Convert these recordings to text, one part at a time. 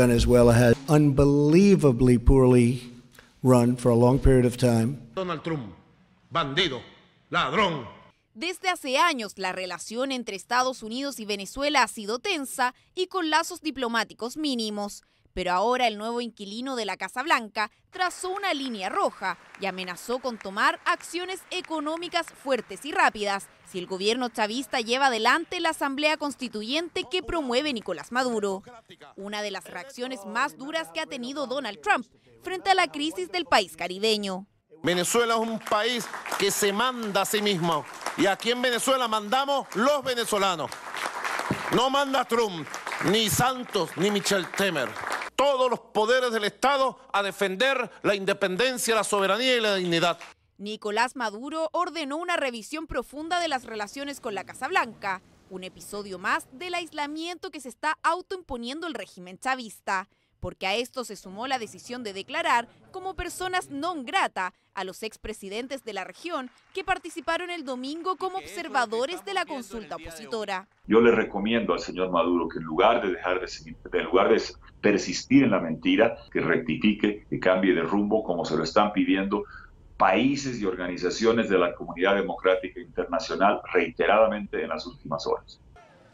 Venezuela has unbelievably poorly run for a long period of time. Donald Trump, bandido, ladrón. Desde hace años la relación entre Estados Unidos y Venezuela ha sido tensa y con lazos diplomáticos mínimos. Pero ahora el nuevo inquilino de la Casa Blanca trazó una línea roja y amenazó con tomar acciones económicas fuertes y rápidas si el gobierno chavista lleva adelante la asamblea constituyente que promueve Nicolás Maduro. Una de las reacciones más duras que ha tenido Donald Trump frente a la crisis del país caribeño. Venezuela es un país que se manda a sí mismo y aquí en Venezuela mandamos los venezolanos. No manda Trump, ni Santos, ni Michel Temer todos los poderes del Estado a defender la independencia, la soberanía y la dignidad. Nicolás Maduro ordenó una revisión profunda de las relaciones con la Casa Blanca, un episodio más del aislamiento que se está autoimponiendo el régimen chavista, porque a esto se sumó la decisión de declarar como personas non grata a los expresidentes de la región que participaron el domingo como observadores de la consulta opositora. Yo le recomiendo al señor Maduro que en lugar de dejar de, en lugar de persistir en la mentira, que rectifique, que cambie de rumbo como se lo están pidiendo países y organizaciones de la comunidad democrática internacional reiteradamente en las últimas horas.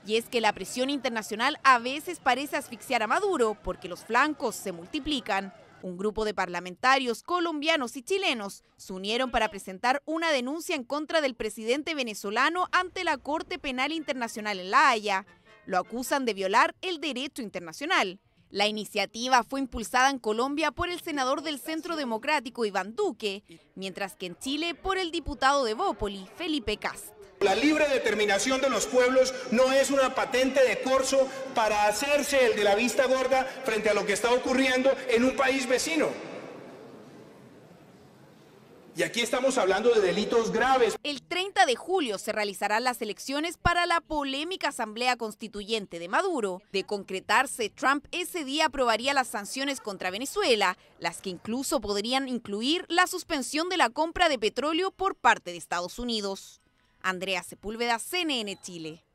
Y es que la presión internacional a veces parece asfixiar a Maduro porque los flancos se multiplican. Un grupo de parlamentarios colombianos y chilenos se unieron para presentar una denuncia en contra del presidente venezolano ante la Corte Penal Internacional en La Haya. Lo acusan de violar el derecho internacional. La iniciativa fue impulsada en Colombia por el senador del Centro Democrático Iván Duque, mientras que en Chile por el diputado de Bópoli, Felipe Cast. La libre determinación de los pueblos no es una patente de corso para hacerse el de la vista gorda frente a lo que está ocurriendo en un país vecino. Y aquí estamos hablando de delitos graves. El 30 de julio se realizarán las elecciones para la polémica Asamblea Constituyente de Maduro. De concretarse, Trump ese día aprobaría las sanciones contra Venezuela, las que incluso podrían incluir la suspensión de la compra de petróleo por parte de Estados Unidos. Andrea Sepúlveda, CNN Chile.